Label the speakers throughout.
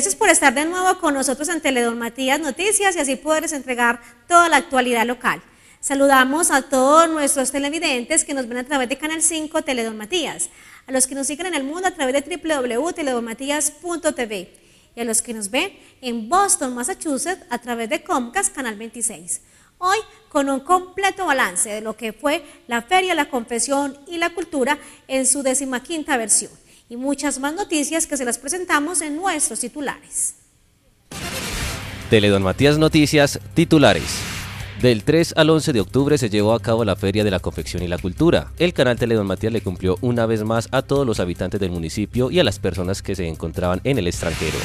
Speaker 1: Gracias por estar de nuevo con nosotros en Teledón Matías Noticias y así poderles entregar toda la actualidad local. Saludamos a todos nuestros televidentes que nos ven a través de Canal 5 Teledón Matías, a los que nos siguen en el mundo a través de www.teledonmatías.tv y a los que nos ven en Boston, Massachusetts a través de Comcast Canal 26. Hoy con un completo balance de lo que fue la Feria, la Confesión y la Cultura en su decimaquinta versión y muchas más noticias que se las presentamos en nuestros titulares.
Speaker 2: Teledon Matías Noticias, titulares. Del 3 al 11 de octubre se llevó a cabo la Feria de la Confección y la Cultura. El canal Teledon Matías le cumplió una vez más a todos los habitantes del municipio y a las personas que se encontraban en el extranjero.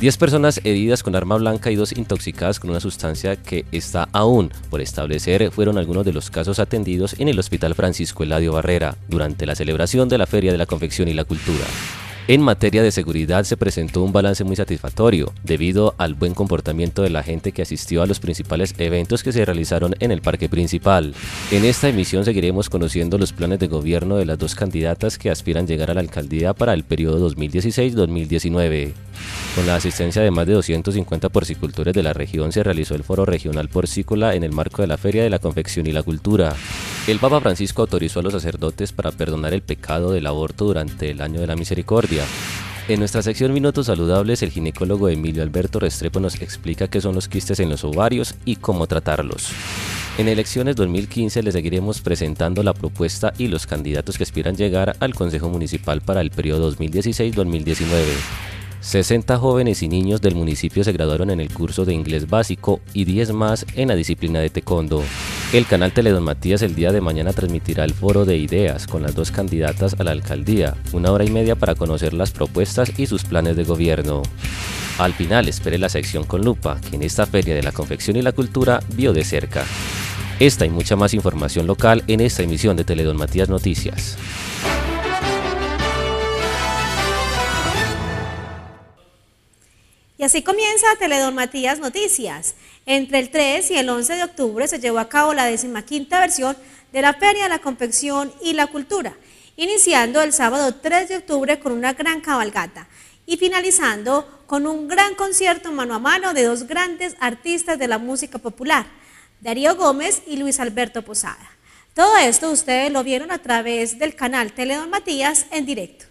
Speaker 2: 10 personas heridas con arma blanca y dos intoxicadas con una sustancia que está aún por establecer fueron algunos de los casos atendidos en el Hospital Francisco Eladio Barrera durante la celebración de la Feria de la Confección y la Cultura. En materia de seguridad se presentó un balance muy satisfactorio, debido al buen comportamiento de la gente que asistió a los principales eventos que se realizaron en el Parque Principal. En esta emisión seguiremos conociendo los planes de gobierno de las dos candidatas que aspiran llegar a la alcaldía para el periodo 2016-2019. Con la asistencia de más de 250 porcicultores de la región se realizó el Foro Regional Porcícola en el marco de la Feria de la Confección y la Cultura. El Papa Francisco autorizó a los sacerdotes para perdonar el pecado del aborto durante el Año de la Misericordia. En nuestra sección Minutos Saludables, el ginecólogo Emilio Alberto Restrepo nos explica qué son los quistes en los ovarios y cómo tratarlos. En elecciones 2015 le seguiremos presentando la propuesta y los candidatos que aspiran llegar al Consejo Municipal para el periodo 2016-2019. 60 jóvenes y niños del municipio se graduaron en el curso de inglés básico y 10 más en la disciplina de taekwondo. El canal Teledon Matías el día de mañana transmitirá el foro de ideas con las dos candidatas a la alcaldía, una hora y media para conocer las propuestas y sus planes de gobierno. Al final espere la sección con lupa, que en esta feria de la confección y la cultura vio de cerca. Esta y mucha más información local en esta emisión de Teledon Matías Noticias.
Speaker 1: Y así comienza Teledón Matías Noticias. Entre el 3 y el 11 de octubre se llevó a cabo la decimaquinta versión de la Feria de la Confección y la Cultura, iniciando el sábado 3 de octubre con una gran cabalgata y finalizando con un gran concierto mano a mano de dos grandes artistas de la música popular, Darío Gómez y Luis Alberto Posada. Todo esto ustedes lo vieron a través del canal Teledón Matías en directo.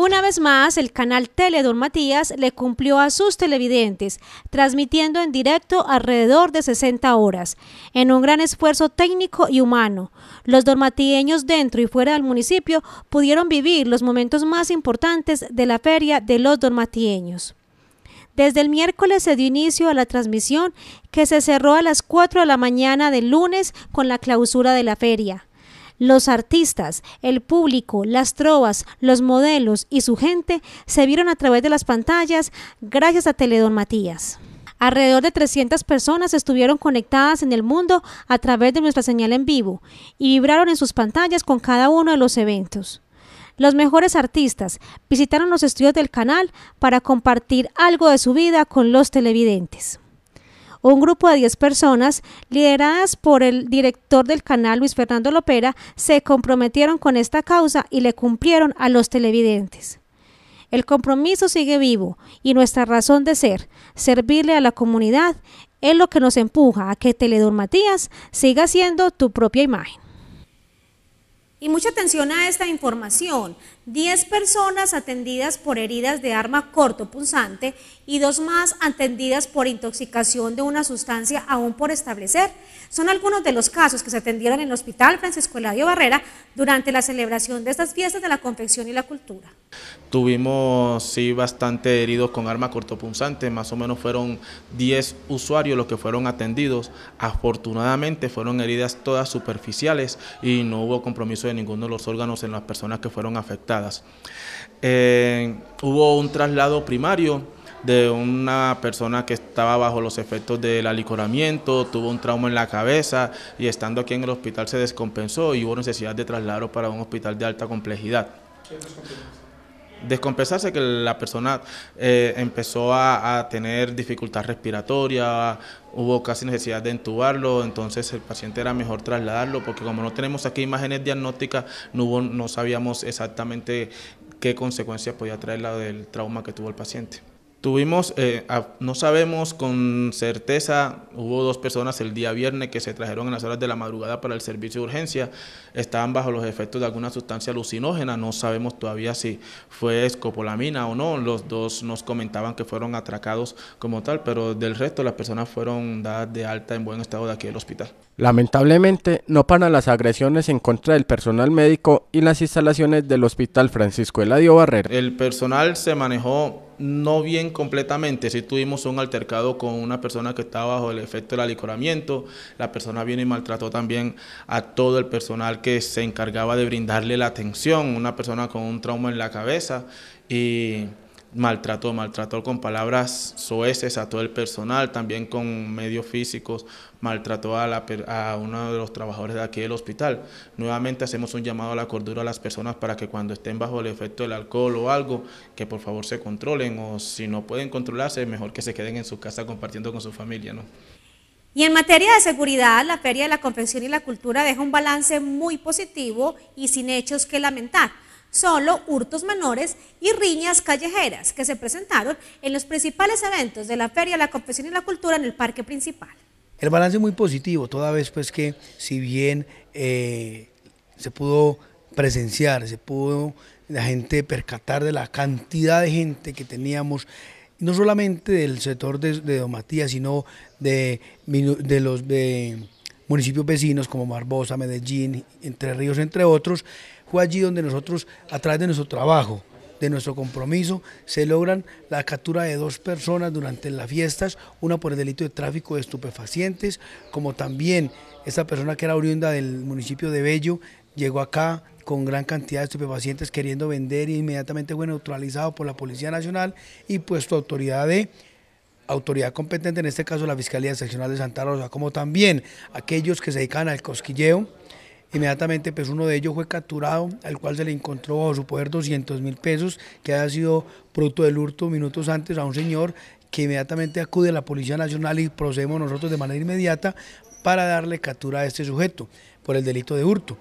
Speaker 1: Una vez más, el canal Teledormatías Matías le cumplió a sus televidentes, transmitiendo en directo alrededor de 60 horas, en un gran esfuerzo técnico y humano. Los dormatieños dentro y fuera del municipio pudieron vivir los momentos más importantes de la Feria de los Dormatieños. Desde el miércoles se dio inicio a la transmisión que se cerró a las 4 de la mañana del lunes con la clausura de la feria. Los artistas, el público, las trovas, los modelos y su gente se vieron a través de las pantallas gracias a Teledon Matías. Alrededor de 300 personas estuvieron conectadas en el mundo a través de nuestra señal en vivo y vibraron en sus pantallas con cada uno de los eventos. Los mejores artistas visitaron los estudios del canal para compartir algo de su vida con los televidentes. Un grupo de 10 personas, lideradas por el director del canal Luis Fernando Lopera, se comprometieron con esta causa y le cumplieron a los televidentes. El compromiso sigue vivo y nuestra razón de ser, servirle a la comunidad, es lo que nos empuja a que Teledor Matías siga siendo tu propia imagen. Y mucha atención a esta información. 10 personas atendidas por heridas de arma cortopunzante y dos más atendidas por intoxicación de una sustancia aún por establecer. Son algunos de los casos que se atendieron en el Hospital Francisco Eladio Barrera durante la celebración de estas fiestas de la confección y la cultura.
Speaker 3: Tuvimos sí bastante heridos con arma cortopunzante, más o menos fueron 10 usuarios los que fueron atendidos. Afortunadamente fueron heridas todas superficiales y no hubo compromiso de ninguno de los órganos en las personas que fueron afectadas. Eh, hubo un traslado primario de una persona que estaba bajo los efectos del alicoramiento, tuvo un trauma en la cabeza y estando aquí en el hospital se descompensó y hubo necesidad de traslado para un hospital de alta complejidad descompensarse que la persona eh, empezó a, tener dificultad respiratoria, hubo casi necesidad de entubarlo, entonces el paciente era mejor trasladarlo porque como no tenemos aquí imágenes diagnósticas, no, no sabíamos exactamente qué consecuencias podía traer la del trauma que tuvo el paciente. Tuvimos, eh, no sabemos con certeza, hubo dos personas el día viernes que se trajeron en las horas de la madrugada para el servicio de urgencia, estaban bajo los efectos de alguna sustancia alucinógena, no sabemos todavía si fue escopolamina o no, los dos nos comentaban que fueron atracados como tal, pero del resto las personas fueron dadas de alta en buen estado de aquí del hospital.
Speaker 4: Lamentablemente no para las agresiones en contra del personal médico y las instalaciones del Hospital Francisco Eladio Barrera.
Speaker 3: El personal se manejó no bien completamente. Si tuvimos un altercado con una persona que estaba bajo el efecto del alicoramiento. La persona viene y maltrató también a todo el personal que se encargaba de brindarle la atención. Una persona con un trauma en la cabeza y maltrató, maltrató con palabras soeces a todo el personal, también con medios físicos, maltrató a, a uno de los trabajadores de aquí del hospital. Nuevamente hacemos un llamado a la cordura a las personas para que cuando estén bajo el efecto del alcohol o algo, que por favor se controlen o si no pueden controlarse, mejor que se queden en su casa compartiendo con su familia, ¿no?
Speaker 1: Y en materia de seguridad, la Feria de la Convención y la Cultura deja un balance muy positivo y sin hechos que lamentar solo hurtos menores y riñas callejeras que se presentaron en los principales eventos de la Feria la Confesión y la Cultura en el Parque Principal.
Speaker 5: El balance es muy positivo, toda vez pues que si bien eh, se pudo presenciar, se pudo la gente percatar de la cantidad de gente que teníamos, no solamente del sector de, de Matías, sino de, de los municipios vecinos como Barbosa, Medellín, Entre Ríos, entre otros, fue allí donde nosotros, a través de nuestro trabajo, de nuestro compromiso, se logran la captura de dos personas durante las fiestas, una por el delito de tráfico de estupefacientes, como también esta persona que era oriunda del municipio de Bello, llegó acá con gran cantidad de estupefacientes queriendo vender y e inmediatamente fue neutralizado por la Policía Nacional y puesto autoridad de autoridad competente, en este caso la Fiscalía Seccional de Santa Rosa, como también aquellos que se dedican al cosquilleo, Inmediatamente, pues uno de ellos fue capturado, al cual se le encontró bajo su poder 200 mil pesos, que había sido producto del hurto minutos antes a un señor que inmediatamente acude a la Policía Nacional y procedemos nosotros de manera inmediata para darle captura a este sujeto por el delito de hurto.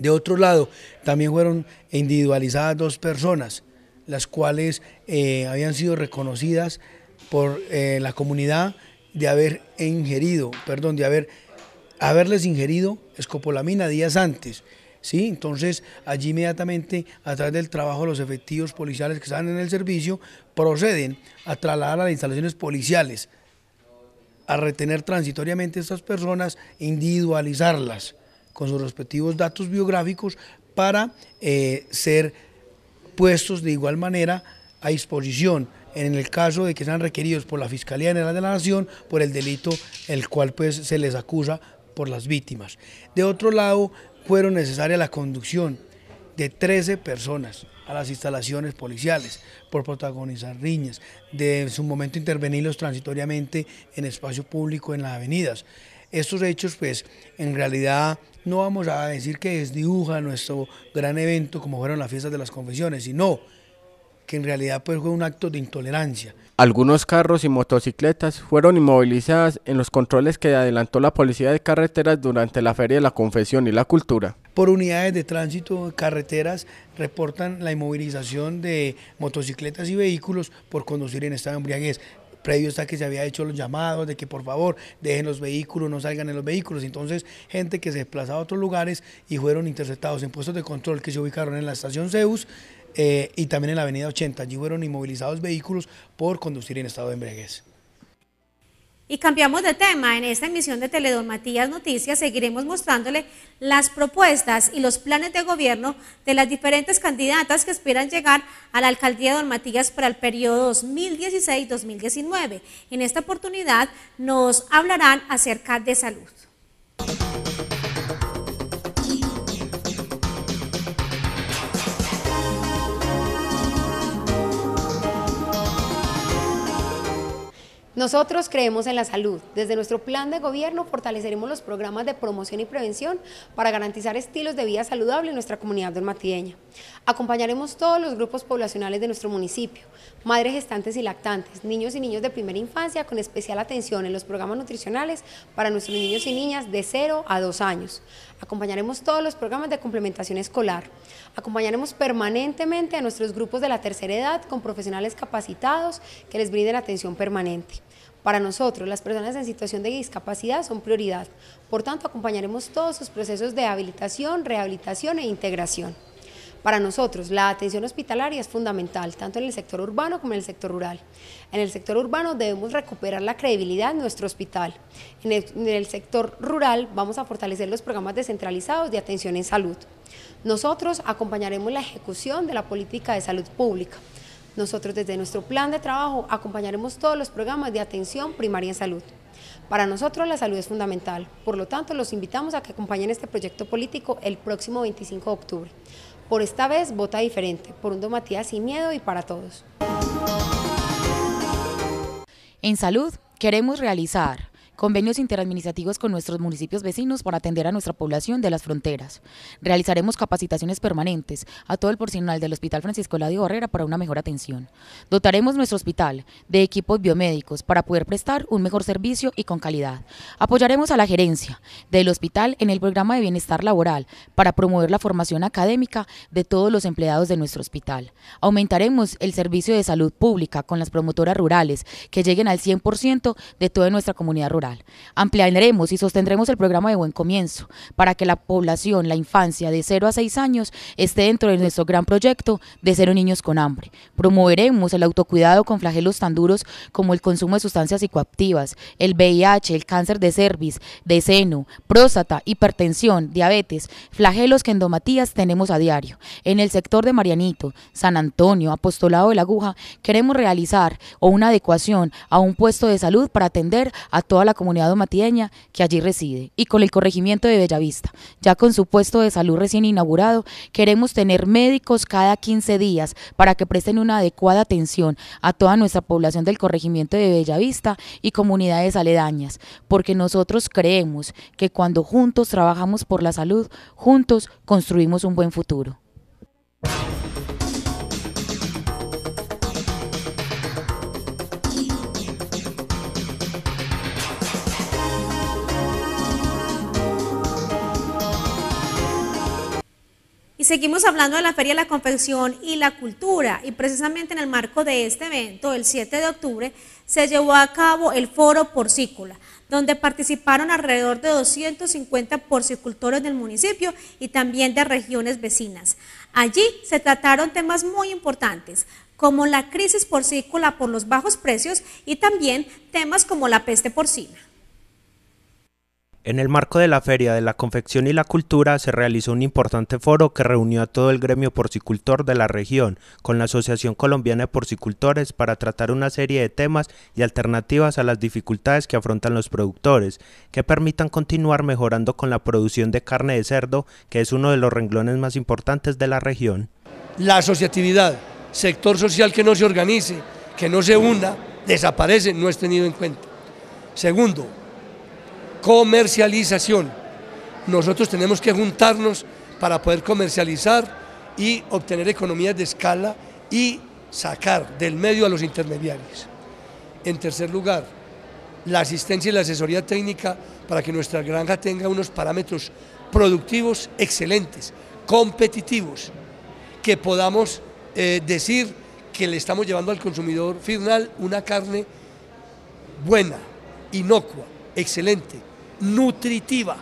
Speaker 5: De otro lado, también fueron individualizadas dos personas, las cuales eh, habían sido reconocidas por eh, la comunidad de haber ingerido, perdón, de haber haberles ingerido escopolamina días antes. ¿sí? Entonces, allí inmediatamente, a través del trabajo de los efectivos policiales que están en el servicio, proceden a trasladar a las instalaciones policiales, a retener transitoriamente a estas personas, individualizarlas con sus respectivos datos biográficos para eh, ser puestos de igual manera a disposición en el caso de que sean requeridos por la Fiscalía General de la Nación por el delito el cual pues se les acusa por las víctimas. De otro lado, fueron necesaria la conducción de 13 personas a las instalaciones policiales por protagonizar riñas, de su momento intervenirlos transitoriamente en espacio público en las avenidas. Estos hechos, pues, en realidad no vamos a decir que dibuja nuestro gran evento como fueron las fiestas de las confesiones, sino que en realidad pues, fue un acto de
Speaker 4: intolerancia. Algunos carros y motocicletas fueron inmovilizadas en los controles que adelantó la Policía de Carreteras durante la Feria de la Confesión y la Cultura.
Speaker 5: Por unidades de tránsito, carreteras reportan la inmovilización de motocicletas y vehículos por conducir en estado de embriaguez previo a que se había hecho los llamados de que por favor dejen los vehículos, no salgan en los vehículos. Entonces, gente que se desplazaba a otros lugares y fueron interceptados en puestos de control que se ubicaron en la estación Zeus eh, y también en la Avenida 80. Allí fueron inmovilizados vehículos por conducir en estado de embriaguez.
Speaker 1: Y cambiamos de tema. En esta emisión de Teledón Matías Noticias seguiremos mostrándole las propuestas y los planes de gobierno de las diferentes candidatas que esperan llegar a la alcaldía de Don Matías para el periodo 2016-2019. En esta oportunidad nos hablarán acerca de salud.
Speaker 6: Nosotros creemos en la salud. Desde nuestro plan de gobierno fortaleceremos los programas de promoción y prevención para garantizar estilos de vida saludable en nuestra comunidad dormatideña. Acompañaremos todos los grupos poblacionales de nuestro municipio, madres gestantes y lactantes, niños y niños de primera infancia, con especial atención en los programas nutricionales para nuestros niños y niñas de 0 a 2 años. Acompañaremos todos los programas de complementación escolar. Acompañaremos permanentemente a nuestros grupos de la tercera edad con profesionales capacitados que les brinden atención permanente. Para nosotros, las personas en situación de discapacidad son prioridad, por tanto acompañaremos todos sus procesos de habilitación, rehabilitación e integración. Para nosotros, la atención hospitalaria es fundamental, tanto en el sector urbano como en el sector rural. En el sector urbano debemos recuperar la credibilidad de nuestro hospital. en el sector rural vamos a fortalecer los programas descentralizados de atención en salud. Nosotros acompañaremos la ejecución de la política de salud pública. Nosotros desde nuestro plan de trabajo acompañaremos todos los programas de atención primaria en salud. Para nosotros la salud es fundamental, por lo tanto los invitamos a que acompañen este proyecto político el próximo 25 de octubre. Por esta vez vota diferente, por un matías sin miedo y para todos.
Speaker 7: En salud queremos realizar convenios interadministrativos con nuestros municipios vecinos para atender a nuestra población de las fronteras. Realizaremos capacitaciones permanentes a todo el personal del Hospital Francisco Ladio Barrera para una mejor atención. Dotaremos nuestro hospital de equipos biomédicos para poder prestar un mejor servicio y con calidad. Apoyaremos a la gerencia del hospital en el programa de bienestar laboral para promover la formación académica de todos los empleados de nuestro hospital. Aumentaremos el servicio de salud pública con las promotoras rurales que lleguen al 100% de toda nuestra comunidad rural. Ampliaremos y sostendremos el programa de Buen Comienzo para que la población, la infancia de 0 a 6 años esté dentro de nuestro gran proyecto de Cero Niños con Hambre. Promoveremos el autocuidado con flagelos tan duros como el consumo de sustancias psicoactivas, el VIH, el cáncer de cerviz, de seno, próstata, hipertensión, diabetes, flagelos que en tenemos a diario. En el sector de Marianito, San Antonio, Apostolado de la Aguja, queremos realizar o una adecuación a un puesto de salud para atender a toda la comunidad domatieña que allí reside y con el corregimiento de Bellavista. Ya con su puesto de salud recién inaugurado, queremos tener médicos cada 15 días para que presten una adecuada atención a toda nuestra población del corregimiento de Bellavista y comunidades aledañas, porque nosotros creemos que cuando juntos trabajamos por la salud, juntos construimos un buen futuro.
Speaker 1: seguimos hablando de la Feria de la Confección y la Cultura. Y precisamente en el marco de este evento, el 7 de octubre, se llevó a cabo el Foro Porcícola, donde participaron alrededor de 250 porcicultores del municipio y también de regiones vecinas. Allí se trataron temas muy importantes, como la crisis porcícola por los bajos precios y también temas como la peste porcina.
Speaker 8: En el marco de la Feria de la Confección y la Cultura se realizó un importante foro que reunió a todo el gremio porcicultor de la región con la Asociación Colombiana de Porcicultores para tratar una serie de temas y alternativas a las dificultades que afrontan los productores, que permitan continuar mejorando con la producción de carne de cerdo, que es uno de los renglones más importantes de la región.
Speaker 5: La asociatividad, sector social que no se organice, que no se hunda, desaparece, no es tenido en cuenta. Segundo, comercialización. Nosotros tenemos que juntarnos para poder comercializar y obtener economías de escala y sacar del medio a los intermediarios. En tercer lugar, la asistencia y la asesoría técnica para que nuestra granja tenga unos parámetros productivos excelentes, competitivos, que podamos eh, decir que le estamos llevando al consumidor final una carne buena, inocua, excelente, nutritiva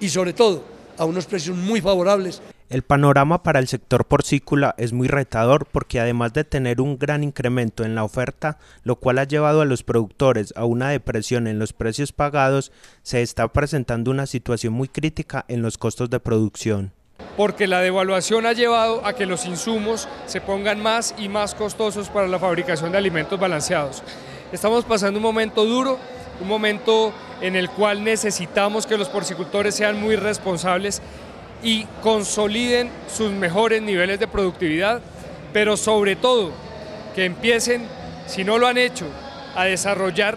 Speaker 5: y sobre todo a unos precios muy favorables.
Speaker 8: El panorama para el sector porcícola es muy retador porque además de tener un gran incremento en la oferta, lo cual ha llevado a los productores a una depresión en los precios pagados, se está presentando una situación muy crítica en los costos de producción.
Speaker 9: Porque la devaluación ha llevado a que los insumos se pongan más y más costosos para la fabricación de alimentos balanceados. Estamos pasando un momento duro un momento en el cual necesitamos que los porcicultores sean muy responsables y consoliden sus mejores niveles de productividad, pero sobre todo que empiecen, si no lo han hecho, a desarrollar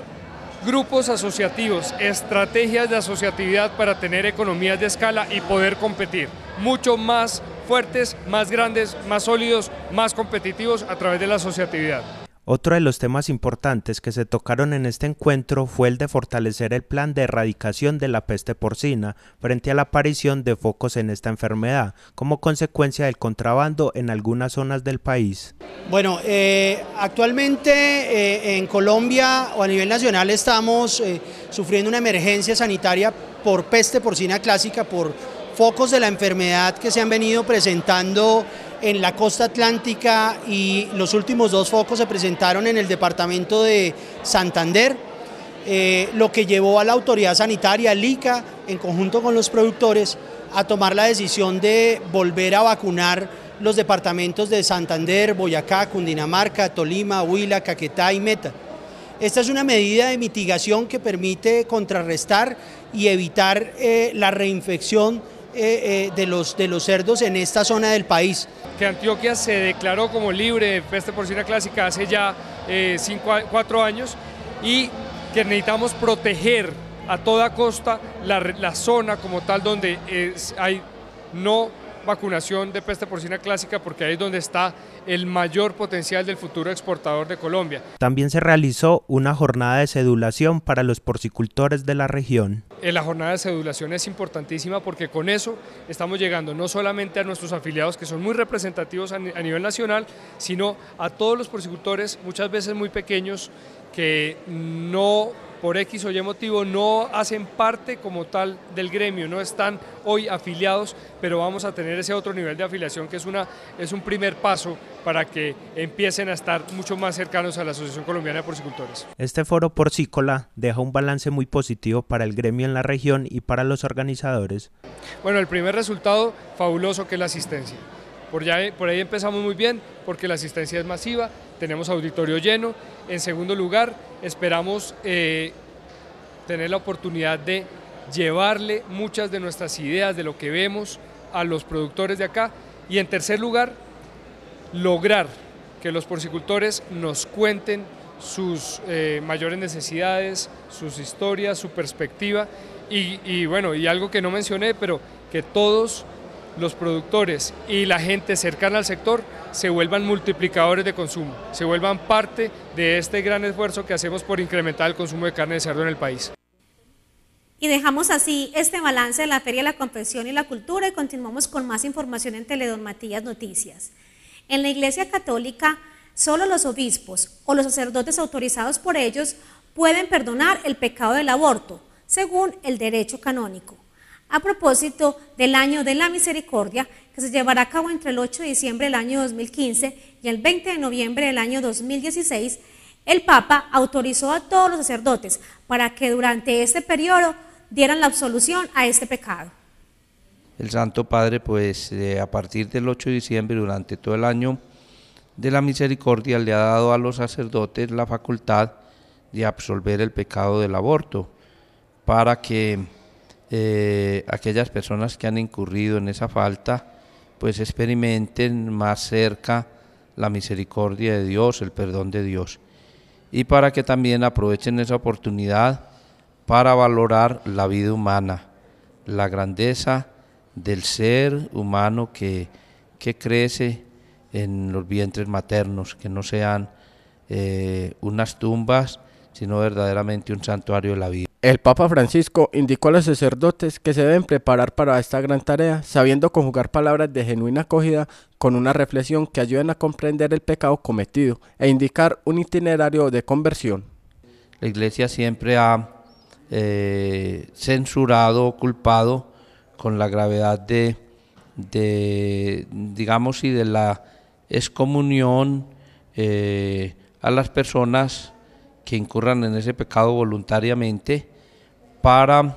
Speaker 9: grupos asociativos, estrategias de asociatividad para tener economías de escala y poder competir mucho más fuertes, más grandes, más sólidos, más competitivos a través de la asociatividad.
Speaker 8: Otro de los temas importantes que se tocaron en este encuentro fue el de fortalecer el plan de erradicación de la peste porcina frente a la aparición de focos en esta enfermedad como consecuencia del contrabando en algunas zonas del país.
Speaker 5: Bueno, eh, actualmente eh, en Colombia o a nivel nacional estamos eh, sufriendo una emergencia sanitaria por peste porcina clásica, por focos de la enfermedad que se han venido presentando en la costa atlántica y los últimos dos focos se presentaron en el departamento de Santander, eh, lo que llevó a la autoridad sanitaria, LICA, en conjunto con los productores, a tomar la decisión de volver a vacunar los departamentos de Santander, Boyacá, Cundinamarca, Tolima, Huila, Caquetá y Meta. Esta es una medida de mitigación que permite contrarrestar y evitar eh, la reinfección eh, eh, de, los, de los cerdos en esta zona del país.
Speaker 9: Que Antioquia se declaró como libre de peste porcina clásica hace ya eh, cuatro años y que necesitamos proteger a toda costa la, zona como tal donde hay no vacunación de peste porcina clásica porque ahí es donde está el mayor potencial del futuro exportador de Colombia.
Speaker 8: También se realizó una jornada de sedulación para los porcicultores de la región.
Speaker 9: Eh, la jornada de sedulación es importantísima porque con eso estamos llegando no solamente a nuestros afiliados que son muy representativos a nivel nacional, sino a todos los porcicultores, muchas veces muy pequeños, que no por X o Y motivo no hacen parte como tal del gremio, no están hoy afiliados, pero vamos a tener ese otro nivel de afiliación que es, una, es un primer paso para que empiecen a estar mucho más cercanos a la Asociación Colombiana de Porcicultores.
Speaker 8: Este foro porcícola deja un balance muy positivo para el gremio en la región y para los organizadores.
Speaker 9: Bueno, el primer resultado fabuloso que es la asistencia. Por, ahí empezamos muy bien porque la asistencia es masiva, tenemos auditorio lleno. En segundo lugar, esperamos eh, tener la oportunidad de llevarle muchas de nuestras ideas, de lo que vemos a los productores de acá. Y en tercer lugar, lograr que los porcicultores nos cuenten sus eh, mayores necesidades, sus historias, su perspectiva y, bueno, y algo que no mencioné, pero que todos los productores y la gente cercana al sector se vuelvan multiplicadores de consumo, se vuelvan parte de este gran esfuerzo que hacemos por incrementar el consumo de carne de cerdo en el país.
Speaker 1: Y dejamos así este balance de la Feria de la Confesión y la Cultura y continuamos con más información en Teledon Matías Noticias. En la Iglesia Católica, solo los obispos o los sacerdotes autorizados por ellos pueden perdonar el pecado del aborto, según el derecho canónico a propósito del año de la misericordia que se llevará a cabo entre el 8 de diciembre del año 2015 y el 20 de noviembre del año 2016, el Papa autorizó a todos los sacerdotes para que durante este periodo dieran la absolución a este pecado.
Speaker 10: El Santo Padre, pues eh, a partir del 8 de diciembre, durante todo el año de la misericordia, le ha dado a los sacerdotes la facultad de absolver el pecado del aborto para que eh, aquellas personas que han incurrido en esa falta, pues experimenten más cerca la misericordia de Dios, el perdón de Dios. Y para que también aprovechen esa oportunidad para valorar la vida humana, la grandeza del ser humano que, que crece en los vientres maternos, que no sean eh, unas tumbas, sino verdaderamente un santuario de la vida. El Papa Francisco
Speaker 4: indicó a los sacerdotes que se deben preparar para esta gran tarea, sabiendo conjugar palabras de genuina acogida con una reflexión que ayuden a comprender el pecado cometido e indicar un
Speaker 10: itinerario de conversión. La Iglesia siempre ha eh, censurado culpado con la gravedad de, digamos, y de la excomunión eh, a las personas que incurran en ese pecado voluntariamente para,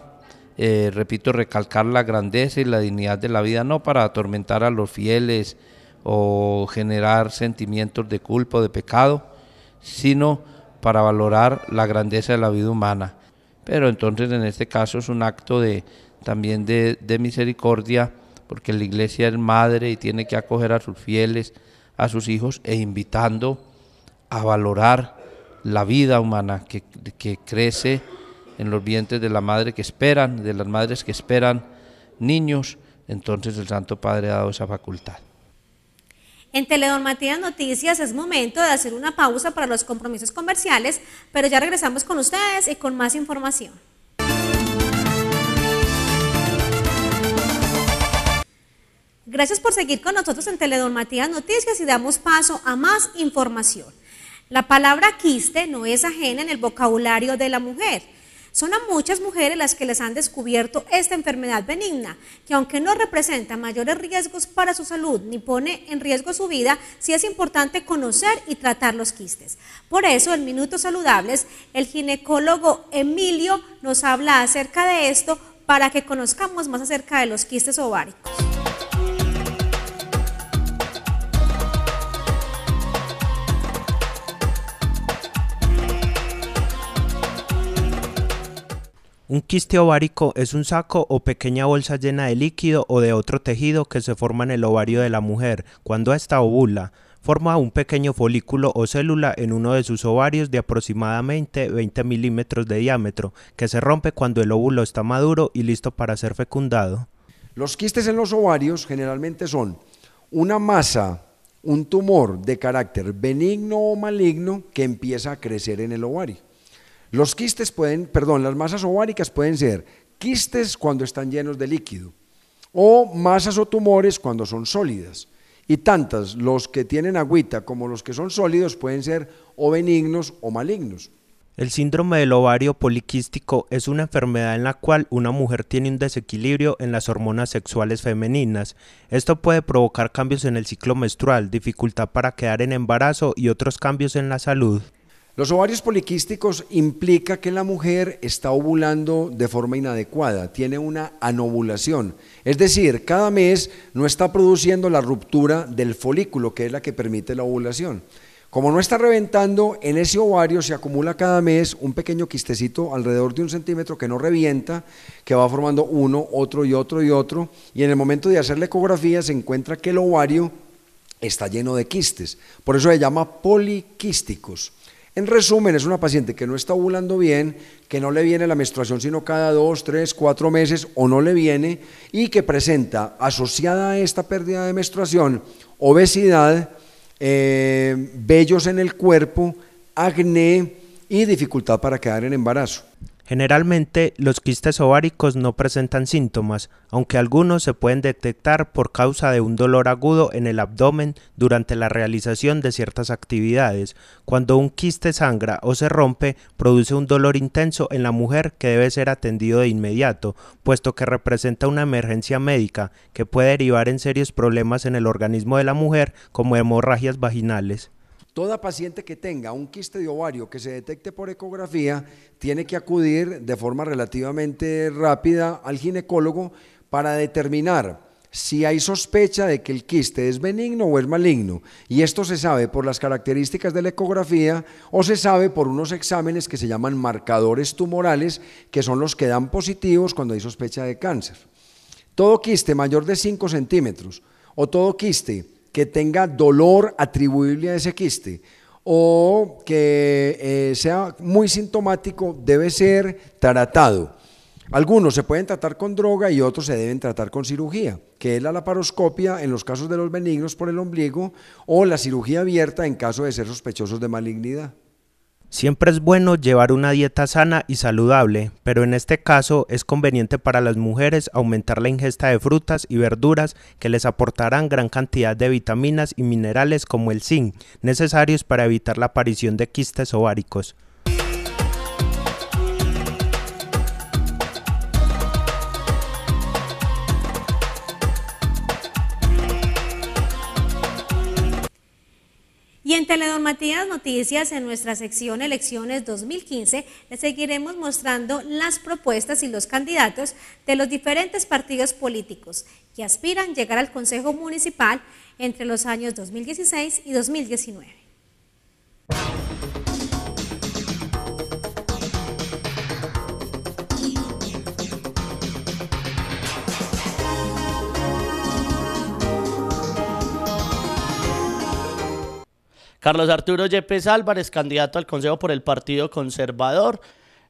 Speaker 10: eh, repito, recalcar la grandeza y la dignidad de la vida, no para atormentar a los fieles o generar sentimientos de culpa o de pecado, sino para valorar la grandeza de la vida humana. Pero entonces en este caso es un acto de, también de, misericordia, porque la iglesia es madre y tiene que acoger a sus fieles, a sus hijos, e invitando a valorar la vida humana que crece en los vientres de la madre que esperan, de las madres que esperan niños, entonces el Santo Padre ha dado esa facultad.
Speaker 1: En Teledormatías Noticias es momento de hacer una pausa para los compromisos comerciales, pero ya regresamos con ustedes y con más información. Gracias por seguir con nosotros en Teledormatías Noticias y damos paso a más información. La palabra quiste no es ajena en el vocabulario de la mujer. Son a muchas mujeres las que les han descubierto esta enfermedad benigna, que aunque no representa mayores riesgos para su salud ni pone en riesgo su vida, sí es importante conocer y tratar los quistes. Por eso, en Minutos Saludables, el ginecólogo Emilio nos habla acerca de esto para que conozcamos más acerca de los quistes ováricos.
Speaker 8: Un quiste ovárico es un saco o pequeña bolsa llena de líquido o de otro tejido que se forma en el ovario de la mujer cuando esta ovula. Forma un pequeño folículo o célula en uno de sus ovarios de aproximadamente 20 milímetros de diámetro, que se rompe cuando el óvulo está maduro y listo para ser fecundado.
Speaker 11: Los quistes en los ovarios generalmente son una masa, un tumor de carácter benigno o maligno que empieza a crecer en el ovario. Los quistes pueden, perdón, las masas ováricas pueden ser quistes cuando están llenos de líquido o masas o tumores cuando son sólidas. Y tantas, los que tienen agüita como los que son sólidos pueden ser o benignos o malignos.
Speaker 8: El síndrome del ovario poliquístico es una enfermedad en la cual una mujer tiene un desequilibrio en las hormonas sexuales femeninas. Esto puede provocar cambios en el ciclo menstrual, dificultad para quedar en embarazo y otros cambios en la salud.
Speaker 11: Los ovarios poliquísticos implica que la mujer está ovulando de forma inadecuada, tiene una anovulación, es decir, cada mes no está produciendo la ruptura del folículo, que es la que permite la ovulación. Como no está reventando, en ese ovario se acumula cada mes un pequeño quistecito alrededor de un centímetro que no revienta, que va formando uno, otro y otro y otro, y en el momento de hacer la ecografía se encuentra que el ovario está lleno de quistes. Por eso se llama poliquísticos. En resumen, es una paciente que no está ovulando bien, que no le viene la menstruación sino cada dos, tres, cuatro meses o no le viene y que presenta asociada a esta pérdida de menstruación obesidad, eh, vellos en el cuerpo,
Speaker 8: acné y dificultad para quedar en embarazo. Generalmente los quistes ováricos no presentan síntomas, aunque algunos se pueden detectar por causa de un dolor agudo en el abdomen durante la realización de ciertas actividades. Cuando un quiste sangra o se rompe, produce un dolor intenso en la mujer que debe ser atendido de inmediato, puesto que representa una emergencia médica que puede derivar en serios problemas en el organismo de la mujer como hemorragias vaginales.
Speaker 11: Toda paciente que tenga un quiste de ovario que se detecte por ecografía tiene que acudir de forma relativamente rápida al ginecólogo para determinar si hay sospecha de que el quiste es benigno o es maligno. Y esto se sabe por las características de la ecografía o se sabe por unos exámenes que se llaman marcadores tumorales, que son los que dan positivos cuando hay sospecha de cáncer. Todo quiste mayor de 5 centímetros o todo quiste que tenga dolor atribuible a ese quiste o que eh, sea muy sintomático debe ser tratado. Algunos se pueden tratar con droga y otros se deben tratar con cirugía, que es la laparoscopia en los casos de los benignos por el ombligo o la cirugía abierta en caso de ser sospechosos de malignidad.
Speaker 8: Siempre es bueno llevar una dieta sana y saludable, pero en este caso es conveniente para las mujeres aumentar la ingesta de frutas y verduras que les aportarán gran cantidad de vitaminas y minerales como el zinc, necesarios para evitar la aparición de quistes ováricos.
Speaker 1: Y en Telenormativas Noticias, en nuestra sección Elecciones 2015, les seguiremos mostrando las propuestas y los candidatos de los diferentes partidos políticos que aspiran llegar al Consejo Municipal entre los años 2016 y 2019.
Speaker 3: Carlos Arturo Yepes Álvarez, candidato al Consejo por el Partido Conservador,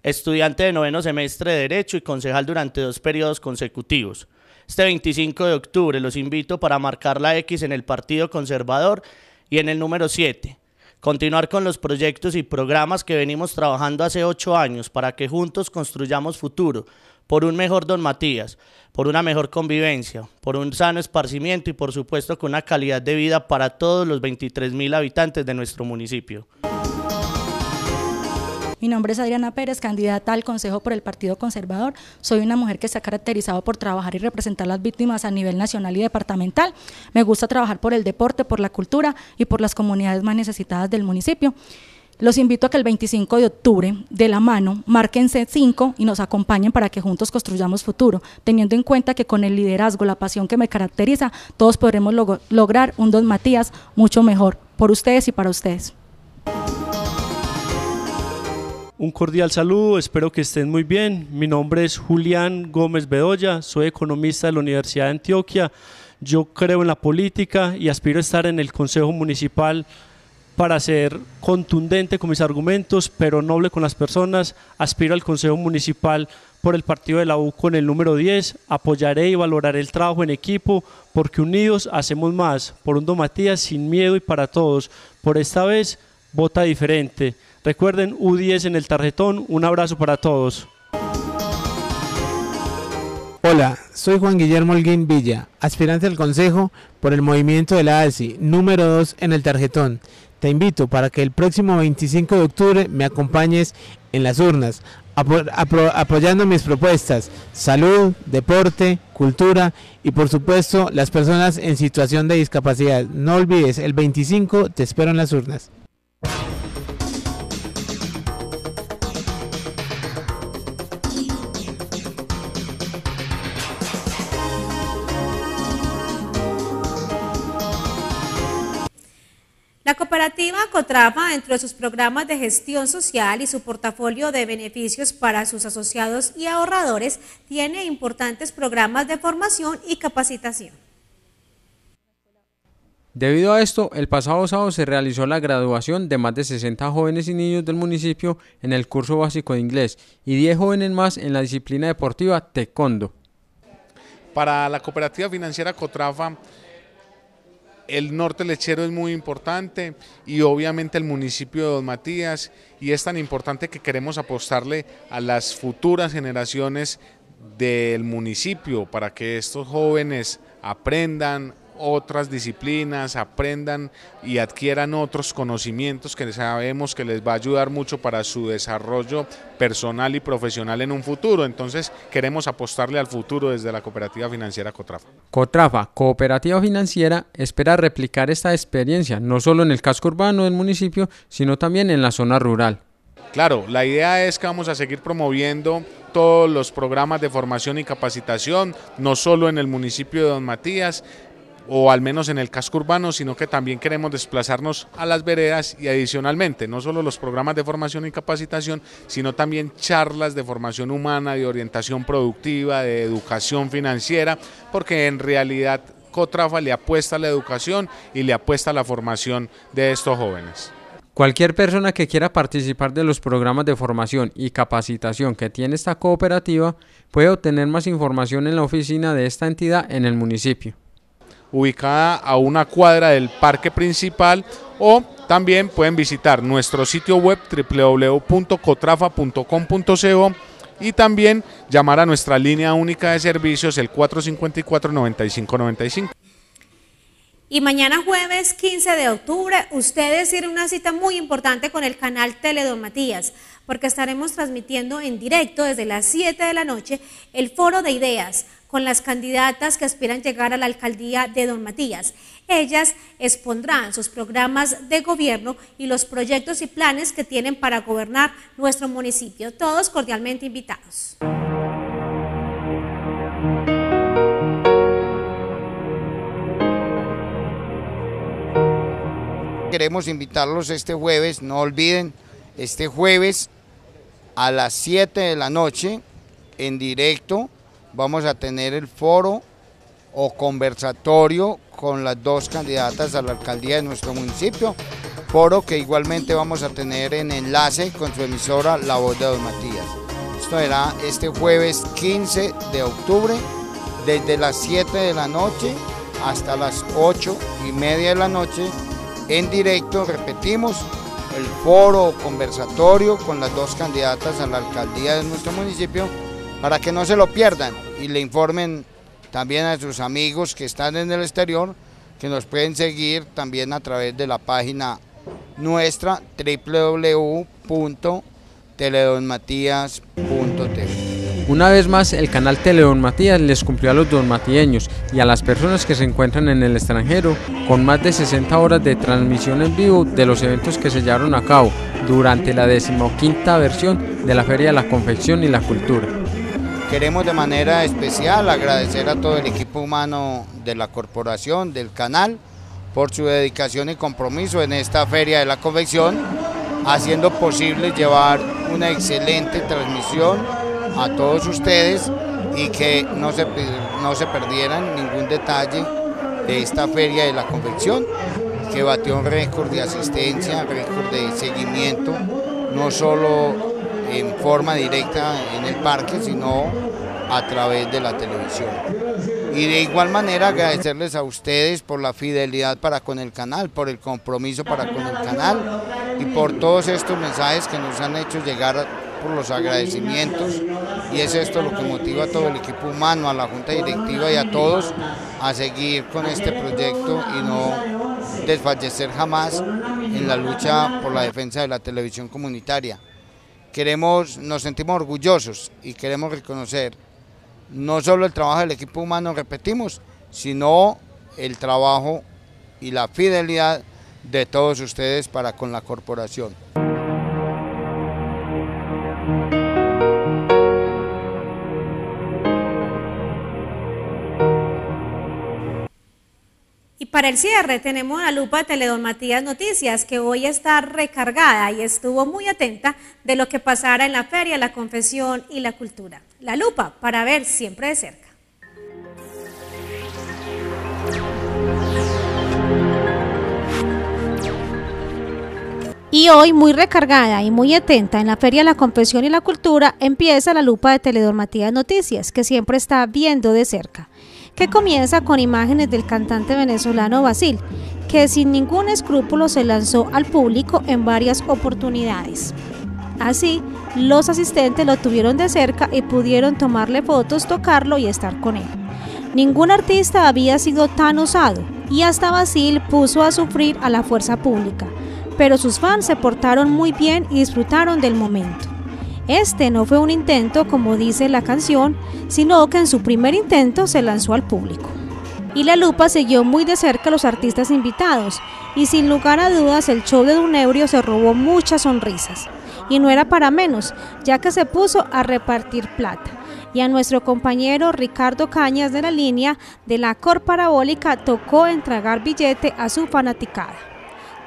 Speaker 3: estudiante de noveno semestre de Derecho y concejal durante dos periodos consecutivos. Este 25 de octubre los invito para marcar la X en el Partido Conservador y en el número 7. Continuar con los proyectos y programas que venimos trabajando hace ocho años para que juntos construyamos futuro, por un mejor Don Matías, por una mejor convivencia, por un sano esparcimiento y por supuesto con una calidad de vida para todos los 23 mil habitantes de nuestro municipio.
Speaker 7: Mi nombre es Adriana Pérez, candidata al Consejo por el Partido Conservador. Soy una mujer que se ha caracterizado por trabajar y representar a las víctimas a nivel nacional y departamental. Me gusta trabajar por el deporte, por la cultura y por las comunidades más necesitadas del municipio. Los invito a que el 25 de octubre, de la mano, márquense 5 y nos acompañen para que juntos construyamos futuro, teniendo en cuenta que con el liderazgo, la pasión que me caracteriza, todos podremos lograr un Don Matías mucho mejor, por ustedes y para ustedes.
Speaker 2: Un cordial saludo, espero que estén muy bien. Mi nombre es Julián Gómez Bedoya, soy economista de la Universidad de Antioquia. Yo creo en la política y aspiro a estar en el Consejo Municipal para ser contundente con mis argumentos, pero noble con las personas. Aspiro al Consejo Municipal por el partido de la U con el número 10. Apoyaré y valoraré el trabajo en equipo, porque unidos hacemos más. Por un Matías, sin miedo y para todos. Por esta vez, vota diferente. Recuerden, U10 en el tarjetón. Un abrazo para todos.
Speaker 3: Hola, soy Juan Guillermo Holguín Villa, aspirante al Consejo por el movimiento de la ASI, número 2 en el tarjetón te invito para que el próximo 25 de octubre me acompañes en las urnas, apoyando mis propuestas, salud, deporte, cultura y por supuesto las personas en situación de discapacidad. No olvides, el 25 te espero en las urnas.
Speaker 1: cooperativa Cotrafa dentro de sus programas de gestión social y su portafolio de beneficios para sus asociados y ahorradores tiene importantes programas de formación y capacitación.
Speaker 4: Debido a esto, el pasado sábado se realizó la graduación de más de 60 jóvenes y niños del municipio en el curso básico de inglés y 10 jóvenes más en la disciplina deportiva taekwondo.
Speaker 12: Para la cooperativa financiera Cotrafa, el norte lechero es muy importante y obviamente el municipio de Don Matías y es tan importante que queremos apostarle a las futuras generaciones del municipio para que estos jóvenes aprendan, otras disciplinas, aprendan y adquieran otros conocimientos que sabemos que les va a ayudar mucho para su desarrollo personal y profesional en un futuro. Entonces queremos apostarle al futuro desde la cooperativa financiera Cotrafa.
Speaker 4: Cotrafa, cooperativa financiera, espera replicar esta experiencia, no solo en el casco urbano del municipio, sino también en la zona rural.
Speaker 12: Claro, la idea es que vamos a seguir promoviendo todos los programas de formación y capacitación, no solo en el municipio de Don Matías, o al menos en el casco urbano, sino que también queremos desplazarnos a las veredas y adicionalmente, no solo los programas de formación y capacitación, sino también charlas de formación humana, de orientación productiva, de educación financiera, porque en realidad Cotrafa le apuesta a la educación y le apuesta a la formación de estos jóvenes.
Speaker 4: Cualquier persona que quiera participar de los programas de formación y capacitación que tiene esta cooperativa puede
Speaker 12: obtener más información en la oficina de esta entidad en el municipio ubicada a una cuadra del parque principal o también pueden visitar nuestro sitio web www.cotrafa.com.co y también llamar a nuestra línea única de servicios el 454-9595.
Speaker 1: Y mañana jueves 15 de octubre, ustedes tienen una cita muy importante con el canal Teledon Matías, porque estaremos transmitiendo en directo desde las 7 de la noche el foro de ideas con las candidatas que aspiran llegar a la alcaldía de Don Matías. Ellas expondrán sus programas de gobierno y los proyectos y planes que tienen para gobernar nuestro municipio. Todos cordialmente invitados.
Speaker 13: Queremos invitarlos este jueves, no olviden, este jueves a las 7 de la noche en directo vamos a tener el foro o conversatorio con las dos candidatas a la alcaldía de nuestro municipio, foro que igualmente vamos a tener en enlace con su emisora La Voz de Don Matías. Esto será este jueves 15 de octubre, desde las 7 de la noche hasta las 8 y media de la noche, en directo, repetimos, el foro conversatorio con las dos candidatas a la alcaldía de nuestro municipio para que no se lo pierdan y le informen también a sus amigos que están en el exterior que nos pueden seguir también a través de la página nuestra www.teledonmatías.tv.
Speaker 4: Una vez más, el canal teleón Matías les cumplió a los donmatieños y a las personas que se encuentran en el extranjero con más de 60 horas de transmisión en vivo de los eventos que se llevaron a cabo durante la decimoquinta versión de la Feria de la Confección y la Cultura.
Speaker 13: Queremos de manera especial agradecer a todo el equipo humano de la corporación, del canal, por su dedicación y compromiso en esta feria de la Confección, haciendo posible llevar una excelente transmisión a todos ustedes y que no se, no se perdieran ningún detalle de esta feria de la convención, que batió un récord de asistencia, récord de seguimiento, no solo en forma directa en el parque, sino a través de la televisión. Y de igual manera agradecerles a ustedes por la fidelidad para con el canal, por el compromiso para con el canal y por todos estos mensajes que nos han hecho llegar por los agradecimientos y es esto lo que motiva a todo el equipo humano, a la junta directiva y a todos a seguir con este proyecto y
Speaker 8: no
Speaker 13: desfallecer jamás en la lucha por la defensa de la televisión comunitaria queremos, nos sentimos orgullosos y queremos reconocer no solo el trabajo del equipo humano, repetimos, sino el trabajo y la fidelidad de todos ustedes para con la corporación.
Speaker 1: Para el cierre tenemos la Lupa de Noticias, que hoy está recargada y estuvo muy atenta de lo que pasara en la feria, la confesión y la cultura. La Lupa, para ver siempre de cerca. Y hoy, muy recargada y muy atenta en la Feria La Confesión y la Cultura, empieza la lupa de Teledormatías Noticias, que siempre está viendo de cerca que comienza con imágenes del cantante venezolano Basil, que sin ningún escrúpulo se lanzó al público en varias oportunidades. Así, los asistentes lo tuvieron de cerca y pudieron tomarle fotos, tocarlo y estar con él. Ningún artista había sido tan osado y hasta Basil puso a sufrir a la fuerza pública, pero sus fans se portaron muy bien y disfrutaron del momento. Este no fue un intento como dice la canción, sino que en su primer intento se lanzó al público. Y la lupa siguió muy de cerca a los artistas invitados, y sin lugar a dudas el show de ebrio se robó muchas sonrisas. Y no era para menos, ya que se puso a repartir plata. Y a nuestro compañero Ricardo Cañas de la línea de la Cor Parabólica tocó entregar billete a su fanaticada.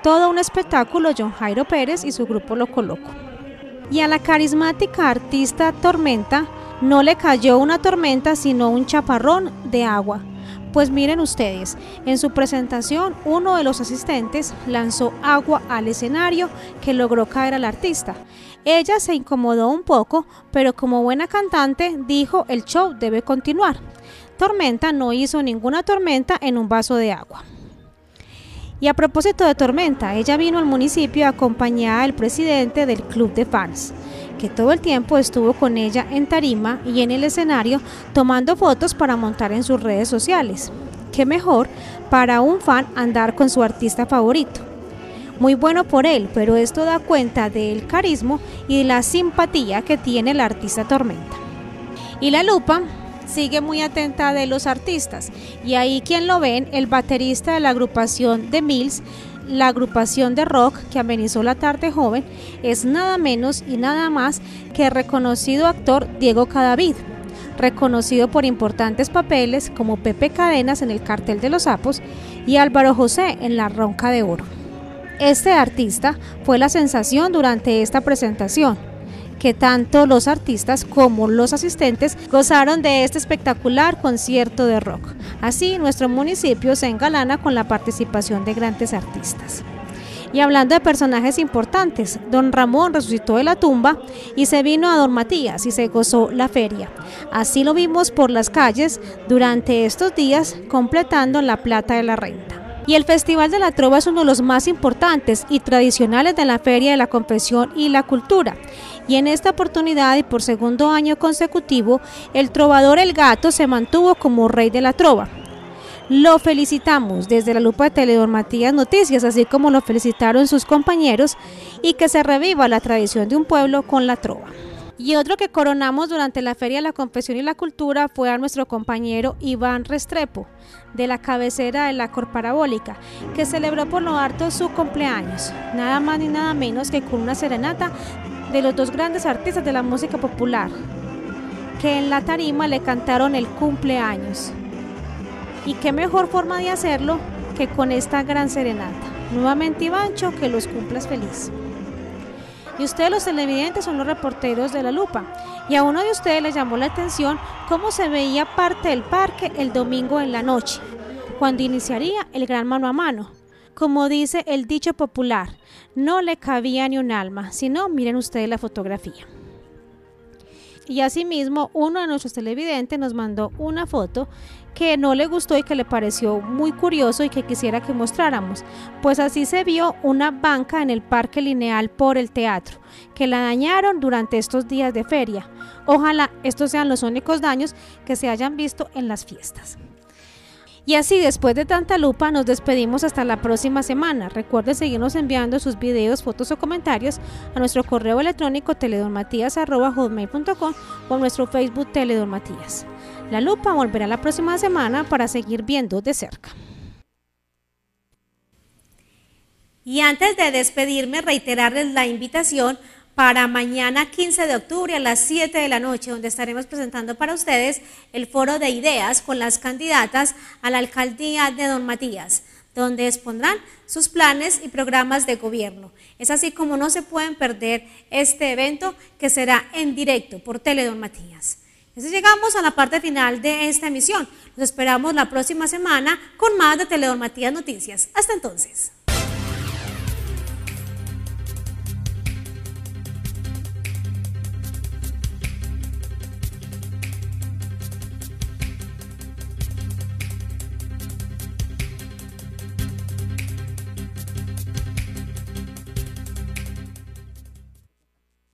Speaker 1: Todo un espectáculo John Jairo Pérez y su grupo Lo colocó y a la carismática artista Tormenta no le cayó una tormenta sino un chaparrón de agua. Pues miren ustedes, en su presentación uno de los asistentes lanzó agua al escenario que logró caer al artista. Ella se incomodó un poco, pero como buena cantante dijo el show debe continuar. Tormenta no hizo ninguna tormenta en un vaso de agua. Y a propósito de Tormenta, ella vino al municipio acompañada del presidente del club de fans, que todo el tiempo estuvo con ella en tarima y en el escenario tomando fotos para montar en sus redes sociales. Qué mejor para un fan andar con su artista favorito. Muy bueno por él, pero esto da cuenta del carisma y la simpatía que tiene la artista Tormenta. Y la lupa sigue muy atenta de los artistas. Y ahí quien lo ven, el baterista de la agrupación de Mills, la agrupación de rock que amenizó la tarde joven, es nada menos y nada más que el reconocido actor Diego Cadavid reconocido por importantes papeles como Pepe Cadenas en El Cartel de los Sapos y Álvaro José en La Ronca de Oro. Este artista fue la sensación durante esta presentación, que tanto los artistas como los asistentes gozaron de este espectacular concierto de rock. Así, nuestro municipio se engalana con la participación de grandes artistas. Y hablando de personajes importantes, don Ramón resucitó de la tumba y se vino a don Matías y se gozó la feria. Así lo vimos por las calles durante estos días completando la plata de la renta. Y el Festival de la Trova es uno de los más importantes y tradicionales de la Feria de la Confesión y la Cultura. Y en esta oportunidad y por segundo año consecutivo, el trovador El Gato se mantuvo como rey de la trova. Lo felicitamos desde la lupa de Matías Noticias, así como lo felicitaron sus compañeros, y que se reviva la tradición de un pueblo con la trova. Y otro que coronamos durante la Feria de la Confesión y la Cultura fue a nuestro compañero Iván Restrepo, de la cabecera de la Parabólica, que celebró por lo harto su cumpleaños, nada más ni nada menos que con una serenata de los dos grandes artistas de la música popular, que en la tarima le cantaron el cumpleaños. Y qué mejor forma de hacerlo que con esta gran serenata. Nuevamente Ivancho, que los cumplas feliz y ustedes los televidentes son los reporteros de la lupa. Y a uno de ustedes les llamó la atención cómo se veía parte del parque el domingo en la noche, cuando iniciaría el gran mano a mano. Como dice el dicho popular, no le cabía ni un alma, sino miren ustedes la fotografía. Y asimismo, uno de nuestros televidentes nos mandó una foto que no le gustó y que le pareció muy curioso y que quisiera que mostráramos. Pues así se vio una banca en el parque lineal por el teatro, que la dañaron durante estos días de feria. Ojalá estos sean los únicos daños que se hayan visto en las fiestas. Y así, después de tanta lupa, nos despedimos hasta la próxima semana. Recuerde seguirnos enviando sus videos, fotos o comentarios a nuestro correo electrónico teledormatías.com o nuestro Facebook Teledormatías. La lupa volverá la próxima semana para seguir viendo de cerca. Y antes de despedirme, reiterarles la invitación para mañana 15 de octubre a las 7 de la noche, donde estaremos presentando para ustedes el foro de ideas con las candidatas a la alcaldía de Don Matías, donde expondrán sus planes y programas de gobierno. Es así como no se pueden perder este evento que será en directo por Tele Don Matías. Entonces llegamos a la parte final de esta emisión. Los esperamos la próxima semana con más de Teledon Matías Noticias. Hasta entonces.